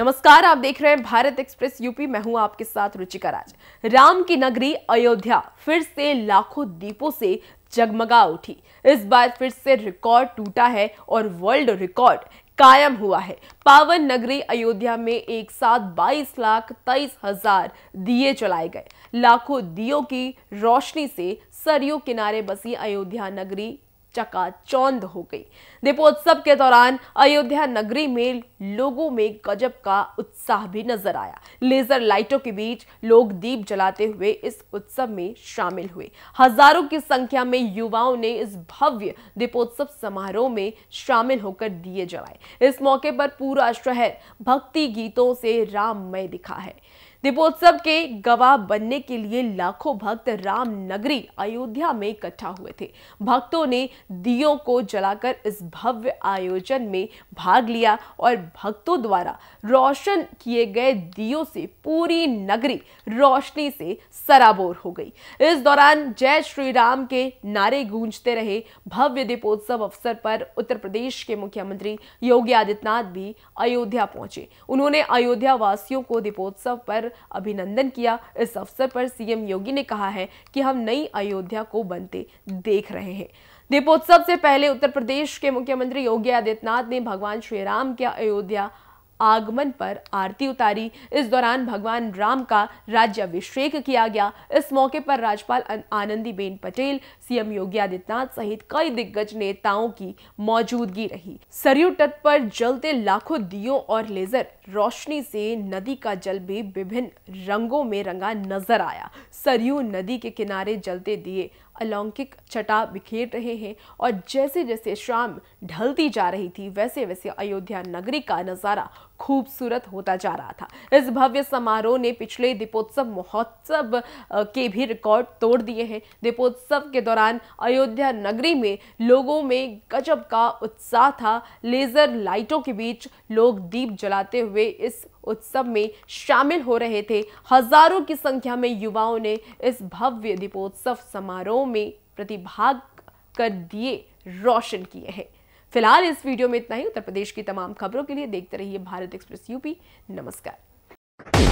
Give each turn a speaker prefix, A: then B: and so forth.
A: नमस्कार आप देख रहे हैं भारत एक्सप्रेस यूपी मैं हूं आपके साथ रुचिका राज राम की नगरी अयोध्या फिर से लाखों दीपों से जगमगा उठी इस बार फिर से रिकॉर्ड टूटा है और वर्ल्ड रिकॉर्ड कायम हुआ है पावन नगरी अयोध्या में एक साथ 22 लाख तेईस हजार दिए चलाए गए लाखों दियों की रोशनी से सरयू किनारे बसी अयोध्या नगरी चकाचौंध हो गई दीपोत्सव के दौरान अयोध्या नगरी में लोगों में गजब का उत्साह भी नजर आया लेजर लाइटों के बीच लोग दीप जलाते हुए इस उत्सव में शामिल हुए हजारों की संख्या में युवाओं ने इस भव्य दीपोत्सव समारोह में शामिल होकर दिए जलाए इस मौके पर पूरा शहर भक्ति गीतों से राममय दिखा है दीपोत्सव के गवाह बनने के लिए लाखों भक्त राम नगरी अयोध्या में इकट्ठा हुए थे भक्तों ने दियों को जलाकर इस भव्य आयोजन में भाग लिया और भक्तों द्वारा रोशन किए गए दियों से पूरी नगरी रोशनी से सराबोर हो गई इस दौरान जय श्री राम के नारे गूंजते रहे भव्य दीपोत्सव अवसर पर उत्तर प्रदेश के मुख्यमंत्री योगी आदित्यनाथ भी अयोध्या पहुंचे उन्होंने अयोध्या वासियों को दीपोत्सव पर अभिनंदन किया इस अवसर पर सीएम योगी ने कहा है कि हम नई अयोध्या को बनते देख रहे हैं दीपोत्सव से पहले उत्तर प्रदेश के मुख्यमंत्री योगी आदित्यनाथ ने भगवान श्री राम के अयोध्या आगमन पर आरती उतारी इस दौरान भगवान राम का राज्याभिषेक किया गया इस मौके पर राज्यपाल आनंदीबेन पटेल सीएम योगी आदित्यनाथ सहित कई दिग्गज नेताओं की मौजूदगी रही सरयू तट पर जलते लाखों दियो और लेजर रोशनी से नदी का जल भी विभिन्न रंगों में रंगा नजर आया सरयू नदी के किनारे जलते दिए अलौकिक छटा बिखेर रहे हैं और जैसे जैसे शाम ढलती जा रही थी वैसे वैसे अयोध्या नगरी का नज़ारा खूबसूरत होता जा रहा था इस भव्य समारोह ने पिछले दीपोत्सव महोत्सव के भी रिकॉर्ड तोड़ दिए हैं दीपोत्सव के दौरान अयोध्या नगरी में लोगों में गजब का उत्साह था लेजर लाइटों के बीच लोग दीप जलाते हुए इस उत्सव में शामिल हो रहे थे हजारों की संख्या में युवाओं ने इस भव्य दीपोत्सव समारोह में प्रतिभाग कर दिए रोशन किए हैं फिलहाल इस वीडियो में इतना ही उत्तर प्रदेश की तमाम खबरों के लिए देखते रहिए भारत एक्सप्रेस यूपी नमस्कार